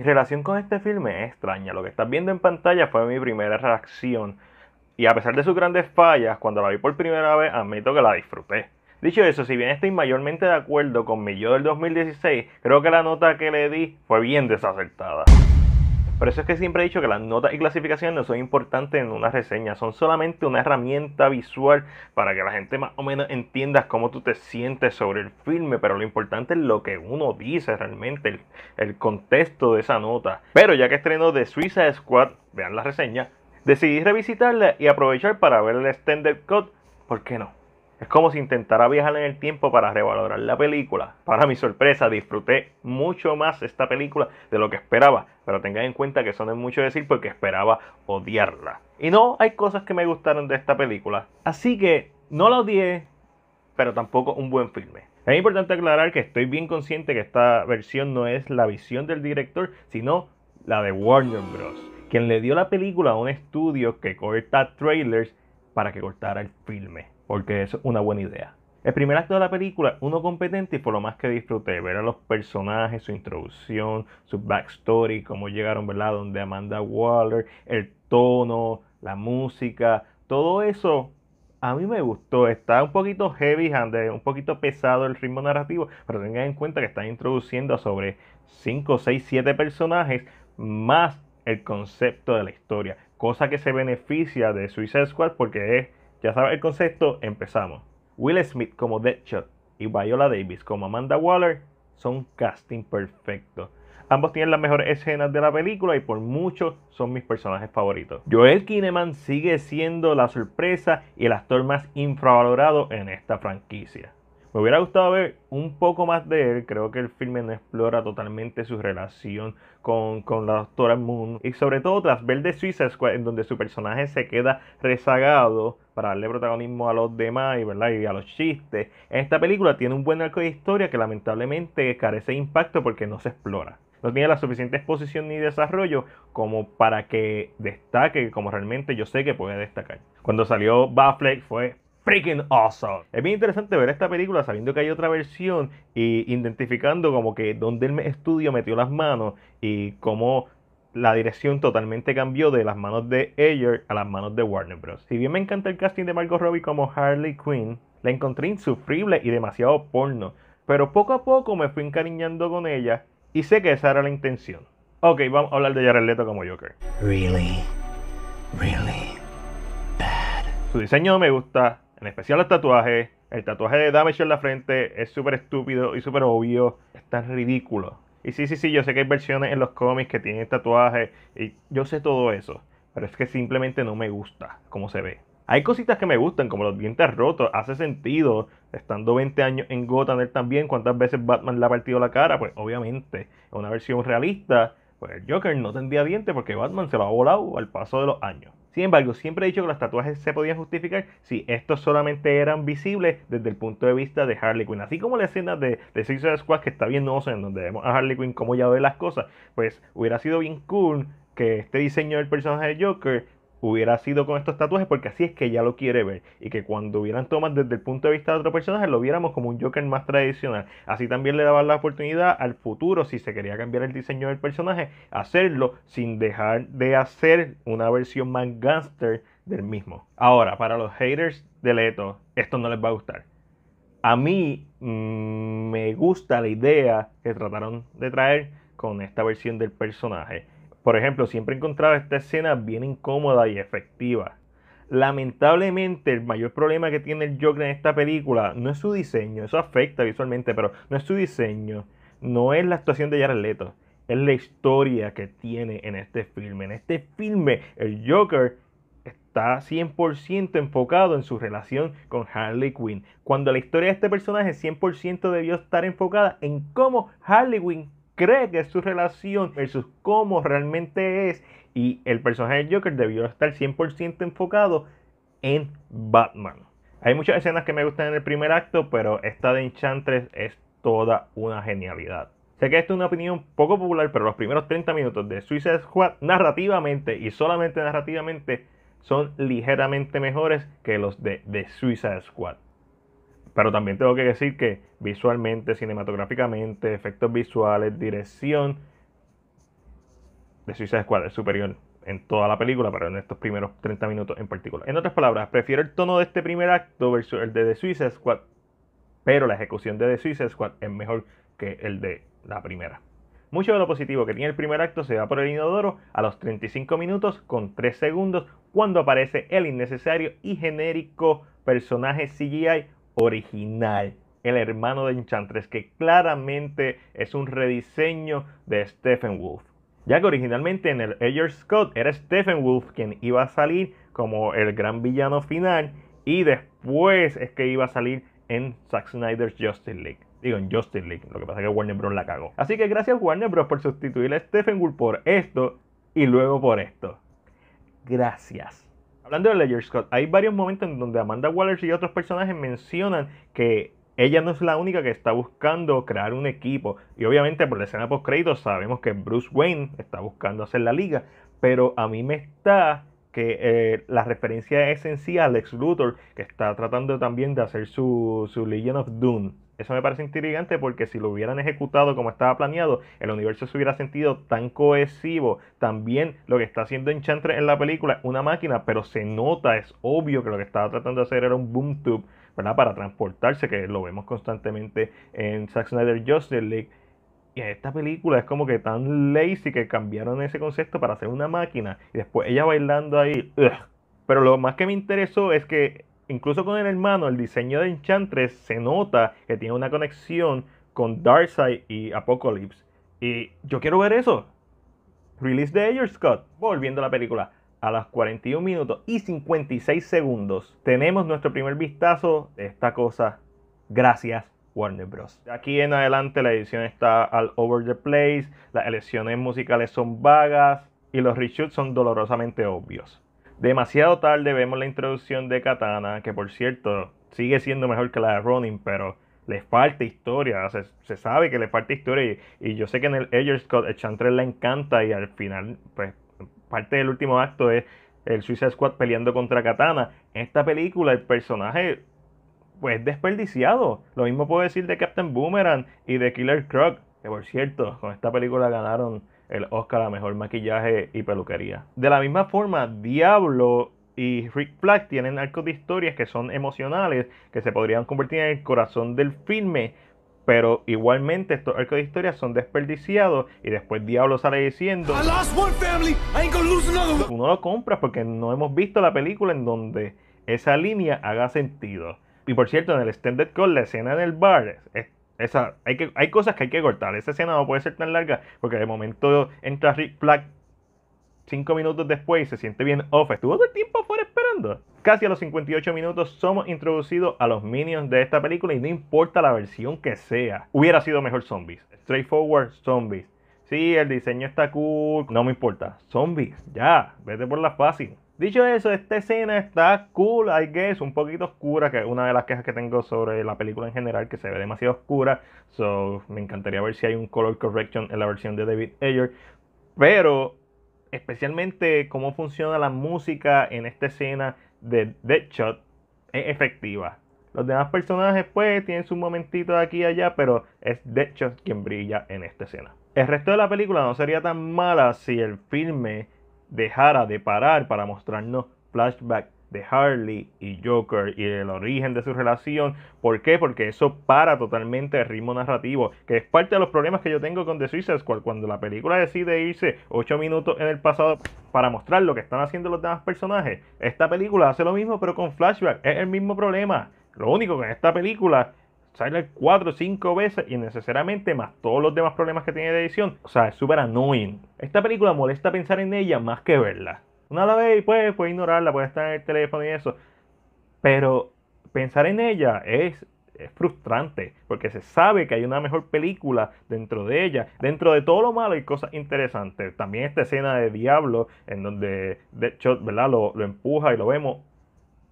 Mi relación con este filme es extraña. Lo que estás viendo en pantalla fue mi primera reacción. Y a pesar de sus grandes fallas, cuando la vi por primera vez, admito que la disfruté. Dicho eso, si bien estoy mayormente de acuerdo con mi yo del 2016, creo que la nota que le di fue bien desacertada. Por eso es que siempre he dicho que las notas y clasificaciones no son importantes en una reseña, son solamente una herramienta visual para que la gente más o menos entienda cómo tú te sientes sobre el filme, pero lo importante es lo que uno dice realmente, el, contexto de esa nota. Pero ya que estrenó de Suiza Squad, vean la reseña, decidí revisitarla y aprovechar para ver el extended cut, ¿por qué no? Es como si intentara viajar en el tiempo para revalorar la película. Para mi sorpresa, disfruté mucho más esta película de lo que esperaba. Pero tengan en cuenta que eso no es mucho decir porque esperaba odiarla. Y no, hay cosas que me gustaron de esta película. Así que no la odié, pero tampoco un buen filme. Es importante aclarar que estoy bien consciente que esta versión no es la visión del director, sino la de Warner Bros., quien le dio la película a un estudio que corta trailers para que cortara el filme porque es una buena idea. El primer acto de la película, uno competente y por lo más que disfruté, ver a los personajes, su introducción, su backstory, cómo llegaron, ¿verdad? Donde Amanda Waller, el tono, la música, todo eso a mí me gustó. Está un poquito heavy handed, eh, un poquito pesado el ritmo narrativo, pero tengan en cuenta que están introduciendo a sobre 5, 6, 7 personajes más el concepto de la historia, cosa que se beneficia de Suicide Squad porque es ya sabes el concepto, empezamos. Will Smith como Deadshot y Viola Davis como Amanda Waller son casting perfecto. Ambos tienen las mejores escenas de la película y por mucho son mis personajes favoritos. Joel Kinnaman sigue siendo la sorpresa y el actor más infravalorado en esta franquicia. Me hubiera gustado ver un poco más de él, creo que el filme no explora totalmente su relación con, con la doctora Moon y sobre todo tras ver The Squad en donde su personaje se queda rezagado para darle protagonismo a los demás y, ¿verdad? y a los chistes. esta película tiene un buen arco de historia que lamentablemente carece de impacto porque no se explora. No tiene la suficiente exposición ni desarrollo como para que destaque como realmente yo sé que puede destacar. Cuando salió Batfleck fue freaking awesome. Es bien interesante ver esta película sabiendo que hay otra versión y identificando como que dónde el estudio metió las manos y cómo la dirección totalmente cambió de las manos de Ayer a las manos de Warner Bros. Si bien me encanta el casting de Margot Robbie como Harley Quinn, la encontré insufrible y demasiado porno, pero poco a poco me fui encariñando con ella y sé que esa era la intención. Ok, vamos a hablar de Jared Leto como Joker. Su diseño me gusta, en especial los tatuajes. El tatuaje de Damage en la frente es súper estúpido y súper obvio. Es tan ridículo y sí, sí, sí, yo sé que hay versiones en los cómics que tienen tatuajes y yo sé todo eso, pero es que simplemente no me gusta cómo se ve. Hay cositas que me gustan, como los dientes rotos, hace sentido, estando 20 años en Gotham él también, cuántas veces Batman le ha partido la cara, pues obviamente, una versión realista pues el Joker no tendría dientes porque Batman se lo ha volado al paso de los años. Sin embargo, siempre he dicho que los tatuajes se podían justificar si estos solamente eran visibles desde el punto de vista de Harley Quinn. Así como la escena de, de Suicide Squad que está bien no en donde vemos a Harley Quinn cómo ya ve las cosas, pues hubiera sido bien cool que este diseño del personaje de Joker hubiera sido con estos tatuajes porque así es que ya lo quiere ver y que cuando hubieran tomas desde el punto de vista de otro personaje lo viéramos como un Joker más tradicional. Así también le daban la oportunidad al futuro si se quería cambiar el diseño del personaje hacerlo sin dejar de hacer una versión más gangster del mismo. Ahora, para los haters de Leto, esto no les va a gustar. A mí mm, me gusta la idea que trataron de traer con esta versión del personaje por ejemplo, siempre he encontrado esta escena bien incómoda y efectiva. Lamentablemente, el mayor problema que tiene el Joker en esta película no es su diseño, eso afecta visualmente, pero no es su diseño, no es la actuación de Jared Leto, es la historia que tiene en este filme. En este filme, el Joker está 100% enfocado en su relación con Harley Quinn, cuando la historia de este personaje 100% debió estar enfocada en cómo Harley Quinn cree que es su relación versus cómo realmente es. Y el personaje de Joker debió estar 100% enfocado en Batman. Hay muchas escenas que me gustan en el primer acto, pero esta de Enchantress es toda una genialidad. Sé que esto es una opinión poco popular, pero los primeros 30 minutos de Suicide Squad narrativamente y solamente narrativamente son ligeramente mejores que los de Suicide Squad. Pero también tengo que decir que visualmente, cinematográficamente, efectos visuales, dirección, de Suicide Squad es superior en toda la película, pero en estos primeros 30 minutos en particular. En otras palabras, prefiero el tono de este primer acto versus el de The Suicide Squad, pero la ejecución de The Suicide Squad es mejor que el de la primera. Mucho de lo positivo que tiene el primer acto se va por el inodoro a los 35 minutos con 3 segundos cuando aparece el innecesario y genérico personaje CGI original, el hermano de Enchantress, que claramente es un rediseño de Stephen Wolf. Ya que originalmente en el Edward Scott era Stephen Wolf quien iba a salir como el gran villano final y después es que iba a salir en Zack Snyder's Justice League. Digo, en Justice League, lo que pasa es que Warner Bros. la cagó. Así que gracias Warner Bros. por sustituir a Stephen Wolf por esto y luego por esto. Gracias. Hablando de Ledger Scott, hay varios momentos en donde Amanda Waller y otros personajes mencionan que ella no es la única que está buscando crear un equipo. Y obviamente por la escena post créditos sabemos que Bruce Wayne está buscando hacer la liga. Pero a mí me está que eh, la referencia es en sí a Lex Luthor, que está tratando también de hacer su, su Legion of Doom. Eso me parece intrigante porque si lo hubieran ejecutado como estaba planeado, el universo se hubiera sentido tan cohesivo. También lo que está haciendo Enchantress en la película una máquina, pero se nota, es obvio que lo que estaba tratando de hacer era un boom tube, ¿verdad? Para transportarse, que lo vemos constantemente en Zack Snyder Justice League. Y en esta película es como que tan lazy que cambiaron ese concepto para hacer una máquina. Y después ella bailando ahí. Pero lo más que me interesó es que incluso con el hermano, el diseño de Enchantress se nota que tiene una conexión con Darkseid y Apocalypse. Y yo quiero ver eso. Release de Ayer Scott, volviendo a la película, a las 41 minutos y 56 segundos, tenemos nuestro primer vistazo de esta cosa. Gracias, Warner Bros. aquí en adelante la edición está al over the place, las elecciones musicales son vagas y los reshoots son dolorosamente obvios. Demasiado tarde vemos la introducción de Katana, que por cierto sigue siendo mejor que la de Ronin, pero le falta historia, se, sabe que le falta historia y, yo sé que en el Edger Scott el Chantrell le encanta y al final, pues parte del último acto es el Suicide Squad peleando contra Katana. En esta película el personaje pues desperdiciado. Lo mismo puedo decir de Captain Boomerang y de Killer Croc, que por cierto, con esta película ganaron el Oscar a Mejor Maquillaje y Peluquería. De la misma forma, Diablo y Rick Black tienen arcos de historias que son emocionales, que se podrían convertir en el corazón del filme, pero igualmente estos arcos de historias son desperdiciados y después Diablo sale diciendo uno lo compra porque no hemos visto la película en donde esa línea haga sentido. Y por cierto, en el Extended Call, la escena en el bar es hay, que, hay cosas que hay que cortar. Esa escena no puede ser tan larga porque de momento entra Rick Black cinco minutos después y se siente bien off. Estuvo todo el tiempo fuera esperando. Casi a los 58 minutos somos introducidos a los minions de esta película y no importa la versión que sea. Hubiera sido mejor zombies. Straightforward zombies. Sí, el diseño está cool. No me importa. Zombies, ya. Vete por la fácil. Dicho eso, esta escena está cool, I guess, un poquito oscura, que es una de las quejas que tengo sobre la película en general, que se ve demasiado oscura. So, me encantaría ver si hay un color correction en la versión de David Ayer. Pero, especialmente cómo funciona la música en esta escena de Deadshot es efectiva. Los demás personajes, pues, tienen su momentito aquí y allá, pero es Deadshot quien brilla en esta escena. El resto de la película no sería tan mala si el filme dejara de parar para mostrarnos flashback de Harley y Joker y el origen de su relación. ¿Por qué? Porque eso para totalmente el ritmo narrativo, que es parte de los problemas que yo tengo con The Suicide Squad. Cuando la película decide irse 8 minutos en el pasado para mostrar lo que están haciendo los demás personajes, esta película hace lo mismo pero con flashback. Es el mismo problema. Lo único que en esta película sale cuatro o cinco veces y necesariamente más todos los demás problemas que tiene de edición. O sea, es súper annoying. Esta película molesta pensar en ella más que verla. Una la vez pues puede ignorarla, puede estar en el teléfono y eso. Pero pensar en ella es, frustrante porque se sabe que hay una mejor película dentro de ella. Dentro de todo lo malo hay cosas interesantes. También esta escena de Diablo en donde Deadshot ¿verdad? Lo, lo empuja y lo vemos.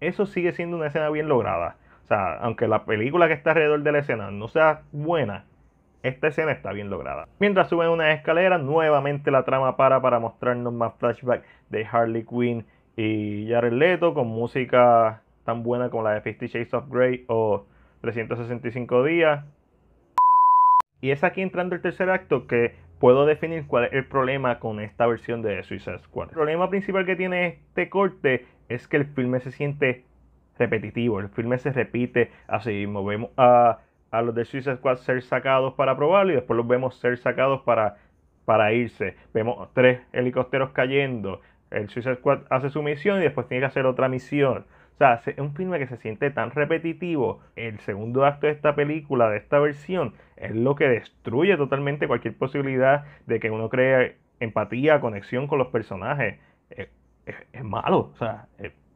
Eso sigue siendo una escena bien lograda o sea, aunque la película que está alrededor de la escena no sea buena, esta escena está bien lograda. Mientras suben una escalera, nuevamente la trama para para mostrarnos más flashbacks de Harley Quinn y Jared Leto con música tan buena como la de Fifty Shades of Grey o 365 días. Y es aquí entrando el tercer acto que puedo definir cuál es el problema con esta versión de Suicide Squad. El problema principal que tiene este corte es que el filme se siente repetitivo. El filme se repite así mismo. Vemos a, los de Suicide Squad ser sacados para probarlo y después los vemos ser sacados para, para irse. Vemos tres helicópteros cayendo. El Suicide Squad hace su misión y después tiene que hacer otra misión. O sea, es un filme que se siente tan repetitivo. El segundo acto de esta película, de esta versión, es lo que destruye totalmente cualquier posibilidad de que uno crea empatía, conexión con los personajes. Es, malo. O sea,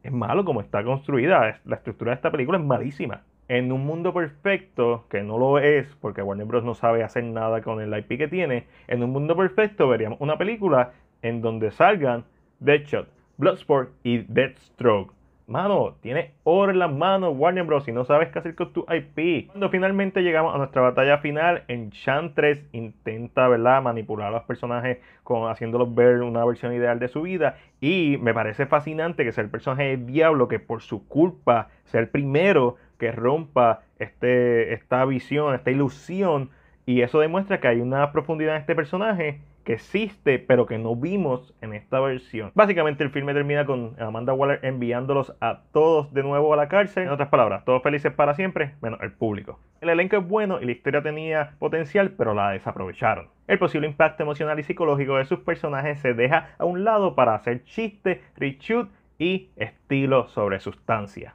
es malo como está construida. La estructura de esta película es malísima. En un mundo perfecto, que no lo es, porque Warner Bros. no sabe hacer nada con el IP que tiene, en un mundo perfecto veríamos una película en donde salgan Deadshot, Bloodsport y Deathstroke Mano, tiene oro en las manos Warner Bros. y no sabes qué hacer con tu IP. Cuando finalmente llegamos a nuestra batalla final, Enchantress intenta, ¿verdad?, manipular a los personajes con, haciéndolos ver una versión ideal de su vida. Y me parece fascinante que sea el personaje de diablo que por su culpa sea el primero que rompa este, esta visión, esta ilusión. Y eso demuestra que hay una profundidad en este personaje existe pero que no vimos en esta versión. Básicamente el filme termina con Amanda Waller enviándolos a todos de nuevo a la cárcel. En otras palabras, todos felices para siempre, menos el público. El elenco es bueno y la historia tenía potencial, pero la desaprovecharon. El posible impacto emocional y psicológico de sus personajes se deja a un lado para hacer chistes, reshoot y estilo sobre sustancia.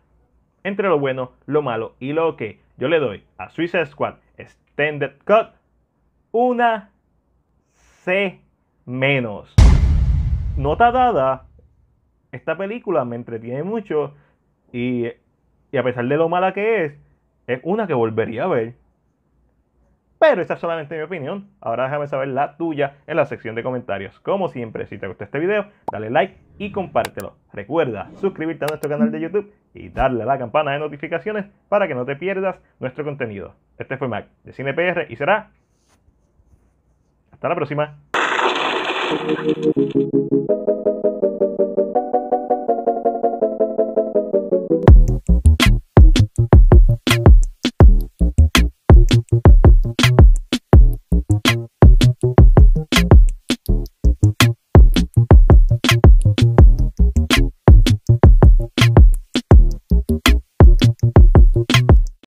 Entre lo bueno, lo malo y lo que yo le doy a Suicide Squad Extended Cut una C menos. Nota dada, esta película me entretiene mucho y, a pesar de lo mala que es, es una que volvería a ver. Pero esta es solamente mi opinión. Ahora déjame saber la tuya en la sección de comentarios. Como siempre, si te gustó este video, dale like y compártelo. Recuerda suscribirte a nuestro canal de YouTube y darle a la campana de notificaciones para que no te pierdas nuestro contenido. Este fue Mac de CinePR y será hasta la próxima.